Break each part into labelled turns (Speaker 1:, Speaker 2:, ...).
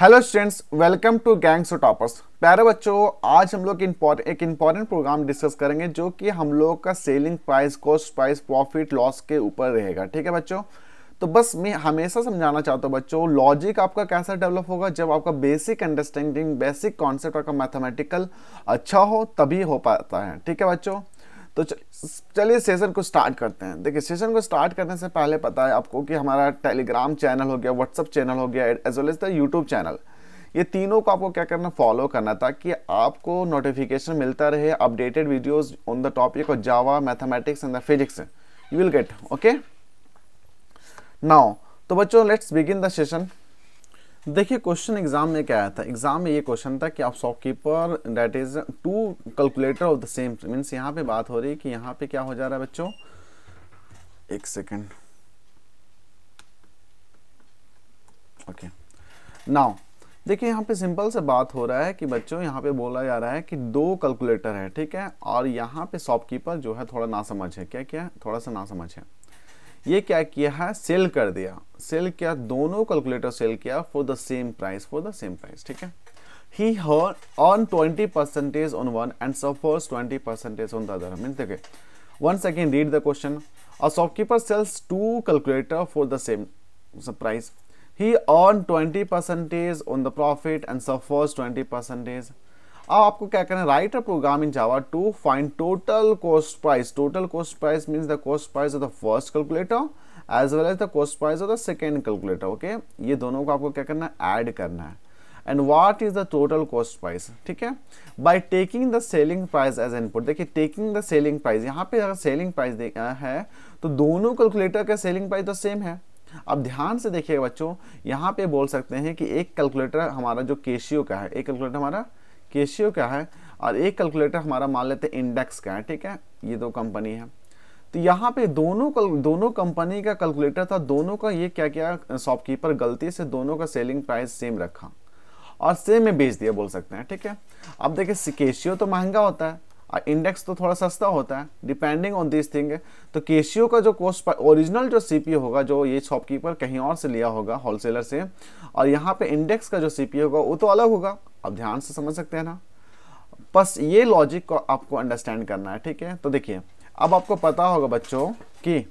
Speaker 1: Hello students welcome to gangs और toppers प्यारे बच्चों आज हम लोग एक इम्पॉर्टेंट प्रोग्राम डिस्कस करेंगे जो कि हम लोग का selling price cost price profit loss के ऊपर रहेगा ठीक है बच्चों तो बस मैं हमेशा समझाना चाहता हूँ बच्चों लॉजिक आपका कैसा डेवलप होगा जब आपका बेसिक अंडरस्टैंडिंग बेसिक कॉन्सेप्ट आपका मैथमेटिकल अच्छा हो तभी हो पाता है ठीक है बच्चों तो चलिए सेशन को स्टार्ट करते हैं देखिए सेशन को स्टार्ट करने से पहले पता है आपको कि हमारा टेलीग्राम चैनल हो गया व्हाट्सअप चैनल हो गया as well as the YouTube channel ये तीनों को आपको क्या करना फॉलो करना था कि आपको नोटिफिकेशन मिलता रहे updated videos on the topic of Java mathematics and the physics you will get okay now तो बच्चों लेट्स बिगिन द सेशन देखिए क्वेश्चन एग्जाम में क्या आया था एग्जाम में ये क्वेश्चन था कि आप shopkeeper that is two calculator of the same means यहाँ पे बात हो रही है कि यहाँ पे क्या हो जा रहा है बच्चों एक सेकेंड ओके नाउ देखिए यहाँ पे सिंपल से बात हो रहा है कि बच्चों यहाँ पे बोला जा रहा है कि दो कैलकुलेटर है ठीक है और यहाँ पे शॉपकीपर जो है थोड़ा ना समझ है क्या क्या थोड़ा सा ना समझ है ये क्या किया है सेल कर दिया सेल किया दोनों कैलकुलेटर सेल किया for the same price for the same price ठीक है ही on twenty percentage on one and suffers twenty percentage on the other mean देखे one second read the question a shopkeeper sells two calculator for the same price ही on twenty percentage on the profit and suffers twenty percentage अब आपको क्या करना है write a program in Java to find total cost price total cost price means the cost price of the first calculator as well as the cost price of the second calculator okay ये दोनों को आपको क्या करना है add करना है and what is the total cost price ठीक है by taking the selling price as input देखिए टेकिंग द सेलिंग प्राइस यहाँ पे अगर सेलिंग प्राइस है तो दोनों कैलकुलेटर का सेलिंग प्राइस तो सेम है अब ध्यान से देखिए बच्चों यहाँ पे बोल सकते हैं कि एक कैलकुलेटर हमारा जो केशियो का है एक कैलकुलेटर हमारा केशियो क्या है और एक कैलकुलेटर हमारा मान लेते हैं इंडेक्स का है ठीक है ये दो कंपनी है तो यहाँ पे दोनों कल दोनों कंपनी का कैलकुलेटर था दोनों का ये क्या क्या शॉपकीपर गलती से दोनों का सेलिंग प्राइस सेम रखा और सेम में बेच दिया बोल सकते हैं ठीक है अब देखिए केशियो तो महंगा होता है और इंडेक्स तो थोड़ा सस्ता होता है डिपेंडिंग ऑन दिस थिंग तो केशियो का जो कॉस्ट ओरिजिनल जो सी होगा जो ये शॉपकीपर कहीं और से लिया होगा होलसेलर से और यहाँ पे इंडेक्स का जो सी होगा वो तो अलग होगा आप ध्यान से समझ सकते हैं ना बस ये लॉजिक को आपको अंडरस्टैंड करना है ठीक है तो देखिए अब आपको पता होगा बच्चों कि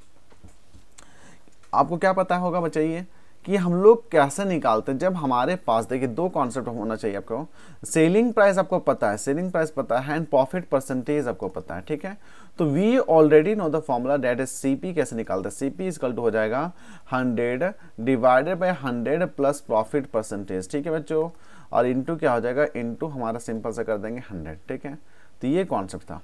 Speaker 1: आपको क्या पता होगा बचाइए कि हम लोग कैसे निकालते हैं जब हमारे पास देखिए दो कॉन्सेप्ट होना चाहिए आपको सेलिंग प्राइस आपको पता है सेलिंग प्राइस पता है एंड प्रॉफिट परसेंटेज आपको पता है ठीक है तो we already know the formula that is C कैसे निकालते हैं सीपी इज इजकल हो जाएगा hundred divided by hundred plus profit percentage ठीक है बच्चों और इंटू क्या हो जाएगा इंटू हमारा सिंपल सा कर देंगे हंड्रेड ठीक है तो ये कॉन्सेप्ट था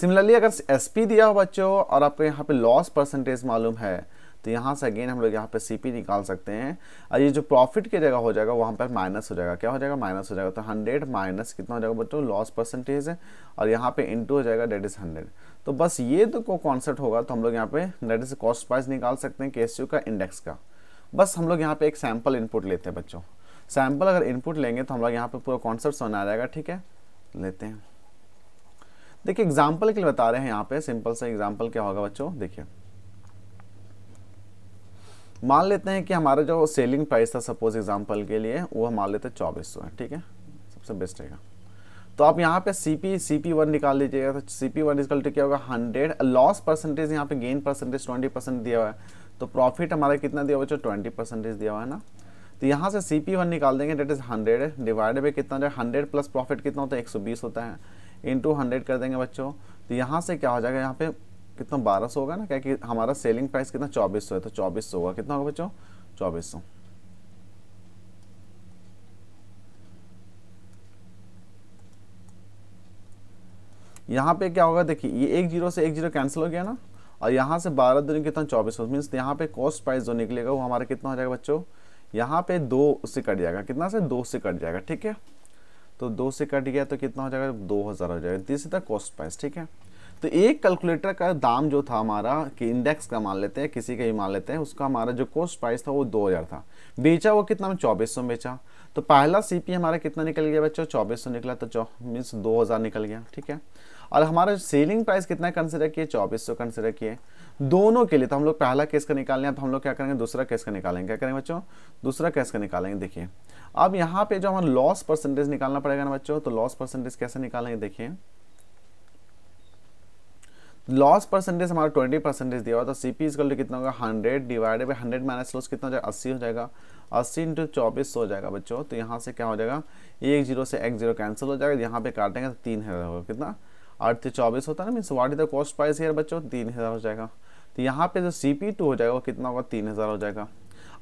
Speaker 1: सिमिलरली अगर एस दिया हो बच्चों और आपको यहाँ पे लॉस परसेंटेज मालूम है तो यहाँ से अगेन हम लोग यहाँ पे सीपी निकाल सकते हैं और ये जो प्रॉफिट की जगह हो जाएगा वहाँ पर माइनस हो जाएगा क्या हो जाएगा माइनस हो जाएगा तो हंड्रेड माइनस कितना हो जाएगा बच्चों लॉस परसेंटेज है और यहाँ पे इंटू हो जाएगा डेट इज़ हंड्रेड तो बस ये तो को कॉन्सेप्ट होगा तो हम लोग यहाँ पे डेट इज़ कॉस्ट प्राइस निकाल सकते हैं के का इंडेक्स का बस हम लोग यहाँ पे एक सैम्पल इनपुट लेते हैं बच्चों सैम्पल अगर इनपुट लेंगे तो हम लोग यहाँ पर पूरा कॉन्सेप्ट समझ आ जाएगा ठीक है लेते हैं देखिए एग्जाम्पल के लिए बता रहे हैं यहाँ पे सिंपल सा एग्जाम्पल क्या होगा बच्चों देखिए मान लेते हैं कि हमारा जो सेलिंग प्राइस था सपोज एग्जाम्पल के लिए वो मान लेते हैं चौबीस सौ है ठीक है सबसे बेस्ट रहेगा तो आप यहाँ पे C P C P one निकाल लीजिएगा तो सी पी वन इजकल क्या होगा हंड्रेड लॉस परसेंटेज यहाँ पे गेन परसेंटेज ट्वेंटी परसेंट दिया हुआ है तो प्रॉफिट हमारा कितना दिया हुआ बच्चों ट्वेंटी परसेंटेज दिया हुआ है ना तो यहाँ से सी पी वन निकाल देंगे that is hundred divided by कितना हंड्रेड प्लस प्रॉफिट कितना होता है एक सौ बीस होता है इंटू हंड्रेड कर देंगे बच्चों तो यहाँ से क्या हो जाएगा यहाँ पे कितना बारह सौ होगा ना क्या कि हमारा सेलिंग प्राइस कितना चौबीस सौ है तो चौबीस सौ होगा कितना होगा बच्चों चौबीस सौ यहाँ पे क्या होगा देखिए ये एक जीरो से एक जीरो कैंसिल हो गया ना और यहाँ से बारह दिन कितना चौबीस सौ मीन्स यहाँ पे कॉस्ट प्राइस जो निकलेगा वो हमारा कितना हो जाएगा बच्चों यहाँ पे दो से कट जाएगा कितना से दो से कट जाएगा ठीक है तो दो से कट गया तो कितना हो जाएगा दो हज़ार हो जाएगा तीस तक कॉस्ट प्राइस ठीक है तो एक कैलकुलेटर का दाम जो था हमारा कि इंडेक्स का मान लेते हैं किसी का ही मान लेते हैं उसका हमारा जो कॉस्ट प्राइस था वो दो हज़ार था बेचा वो कितना में चौबीस सौ बेचा तो पहला पी हमारा कितना निकल गया बच्चों चौबीस सौ निकला तो चौ मीन्स दो हज़ार निकल गया ठीक है और हमारा सेलिंग प्राइस कितना कंसिडर किए चौबीस सौ कंसिडर किए दोनों के लिए तो हम लोग पहला केस का निकालने अब हम लोग क्या करेंगे दूसरा केस का निकालेंगे क्या करेंगे बच्चों दूसरा केस का निकालेंगे देखिए अब यहाँ पे जो हमारा लॉस परसेंटेज निकालना पड़ेगा ना बच्चों तो लॉस परसेंटेज कैसे निकालेंगे देखिए लॉस परसेंटेज हमारा ट्वेंटी परसेंटेज दिया हुआ तो सी पी इज टू कितना होगा hundred divided by hundred minus loss कितना हो जाएगा अस्सी हो जाएगा अस्सी इंटू चौबीस हो जाएगा बच्चों तो यहाँ से क्या हो जाएगा एक जीरो से एक जीरो कैंसिल हो जाएगा यहाँ पे काटेंगे तो तीन हज़ार होगा कितना आठ से चौबीस होता है ना mean what is the cost price यार बच्चों तीन हज़ार हो जाएगा तो यहाँ पे जो सी पी टू हो जाएगा वो कितना होगा तीन हज़ार हो जाएगा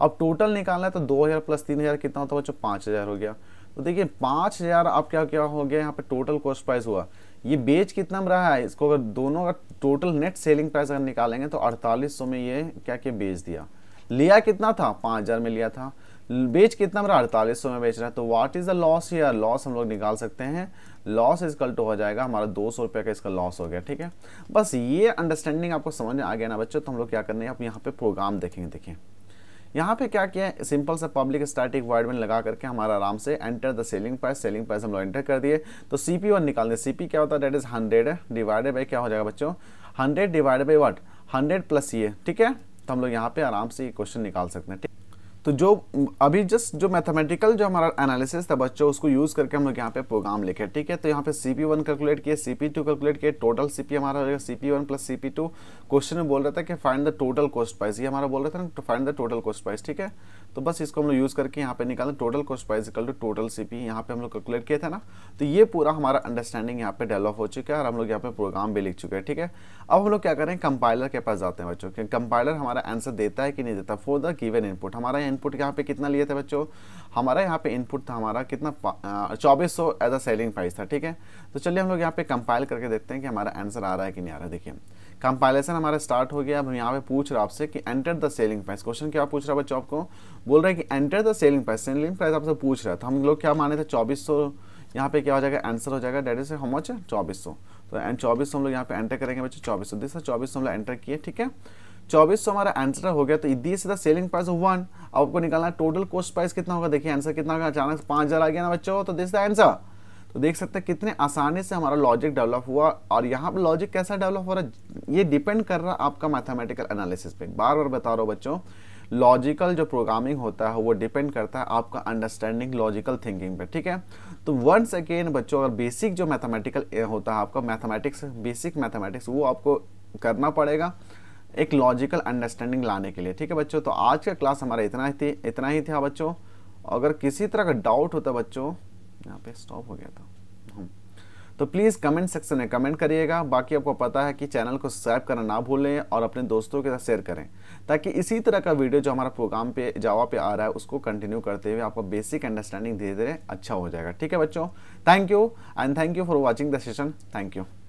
Speaker 1: अब टोटल निकालना है तो दो हज़ार प्लस तीन हज़ार कितना होता है बच्चों पाँच हज़ार हो गया तो देखिए पाँच हज़ार अब क्या क्या हो गया यहाँ पे टोटल कॉस्ट प्राइस हुआ ये बेच कितना में रहा है इसको अगर दोनों का टोटल नेट सेलिंग प्राइस अगर निकालेंगे तो अड़तालीस में ये क्या क्या बेच दिया लिया कितना था पाँच हज़ार में लिया था बेच कितना रहा अड़तालीस में बेच रहा है तो व्हाट इज़ द लॉस या लॉस हम लोग निकाल सकते हैं लॉस इजकल टू हो जाएगा हमारा दो सौ रुपये का इसका लॉस हो गया ठीक है बस ये अंडरस्टैंडिंग आपको समझ में आ गया ना बच्चों तो हम लोग क्या करने हैं आप यहाँ पे प्रोग्राम देखेंगे देखें। यहाँ पे क्या किया है सिंपल सा पब्लिक स्टैटिक वर्ड में लगा करके हमारा आराम से enter the selling price selling price हम लोग एंटर कर दिए तो सी पी वन निकाल दें सी पी क्या होता है that is hundred divided by क्या हो जाएगा बच्चों hundred divided by what hundred plus ये ठीक है तो हम लोग यहाँ पे आराम से ये क्वेश्चन निकाल सकते हैं ठीक तो जो अभी जस्ट जो मैथमेटिकल जो हमारा एनालिसिस था बच्चों उसको यूज़ करके हम लोग यहाँ पे प्रोग्राम लिखे ठीक है तो यहाँ पे सी पी वन कैलकुलेट किए सी पी टू कैलकुलेट किए टोटल सी पी हमारा C P one plus C P two question में बोल रहा था कि find the total cost price ये हमारा बोल रहा था ना find the total cost price ठीक है तो बस इसको हम लोग यूज़ करके यहाँ पे निकालें total cost price equal to total C P यहाँ पे हम लोग कैलकुलेट किए थे ना तो ये पूरा हमारा अंडरस्टैंडिंग यहाँ पे डेवलप हो चुका है और हम लोग यहाँ पे प्रोग्राम भी लिख चुके हैं ठीक है अब हम लोग क्या करें कंपाइलर के पास जाते हैं बच्चों कंपाइलर हमारा आंसर देता है कि नहीं देता फॉर द गिवन इनपुट हमारा इनपुट यहाँ पे कितना लिया था बच्चों हमारा यहाँ पे इनपुट था हमारा कितना चौबीस सौ एज अ सेलिंग प्राइस था ठीक है तो चलिए हम लोग यहाँ पे कंपाइल करके देखते हैं कि हमारा आंसर आ रहा है कि नहीं आ रहा है देखिए कंपाइलेशन हमारा स्टार्ट हो गया अब यहाँ पे पूछ रहा आपसे कि enter the selling price question क्या पूछ रहा है बच्चों आपको बोल रहे हैं कि enter the selling price selling price आपसे पूछ रहा था तो हम लोग क्या माने थे चौबीस सौ यहाँ पे क्या हो जाएगा आंसर हो जाएगा डेट इज हम मच चौबीस सौ तो एंड चौबीस हम लोग यहाँ पे एंटर करेंगे बच्चे चौबीस सौ दिस चौबीस हम लोग एंटर किए ठीक है चौबीस सौ हमारा आंसर हो गया तो दिए the selling price of one आपको निकालना टोटल कॉस्ट प्राइस कितना होगा देखिए आंसर कितना होगा अचानक पाँच हज़ार आ गया ना बच्चों तो दिस द आंसर तो देख सकते हैं कितने आसानी से हमारा लॉजिक डेवलप हुआ और यहाँ पर लॉजिक कैसा डेवलप हो रहा है ये डिपेंड कर रहा है आपका मैथमेटिकल एनालिसिस पे बार बार बता रहा हूँ बच्चों लॉजिकल जो प्रोग्रामिंग होता है वो डिपेंड करता है आपका अंडरस्टैंडिंग लॉजिकल थिंकिंग पे ठीक है तो वंस अगेन बच्चों अगर बेसिक जो मैथमेटिकल होता है आपका मैथमेटिक्स बेसिक मैथमेटिक्स वो आपको करना पड़ेगा एक लॉजिकल अंडरस्टैंडिंग लाने के लिए ठीक है बच्चों तो आज का क्लास हमारा इतना ही थी इतना ही था बच्चों अगर किसी तरह का डाउट होता बच्चों यहाँ पे स्टॉप हो गया था हम्म। तो प्लीज़ कमेंट सेक्शन में कमेंट करिएगा बाकी आपको पता है कि चैनल को सब्सक्राइब करना ना भूलें और अपने दोस्तों के साथ शेयर करें ताकि इसी तरह का वीडियो जो हमारा प्रोग्राम पे जावा पे आ रहा है उसको कंटिन्यू करते हुए आपका बेसिक अंडरस्टैंडिंग धीरे धीरे अच्छा हो जाएगा ठीक है बच्चों thank you and thank you for watching the session thank you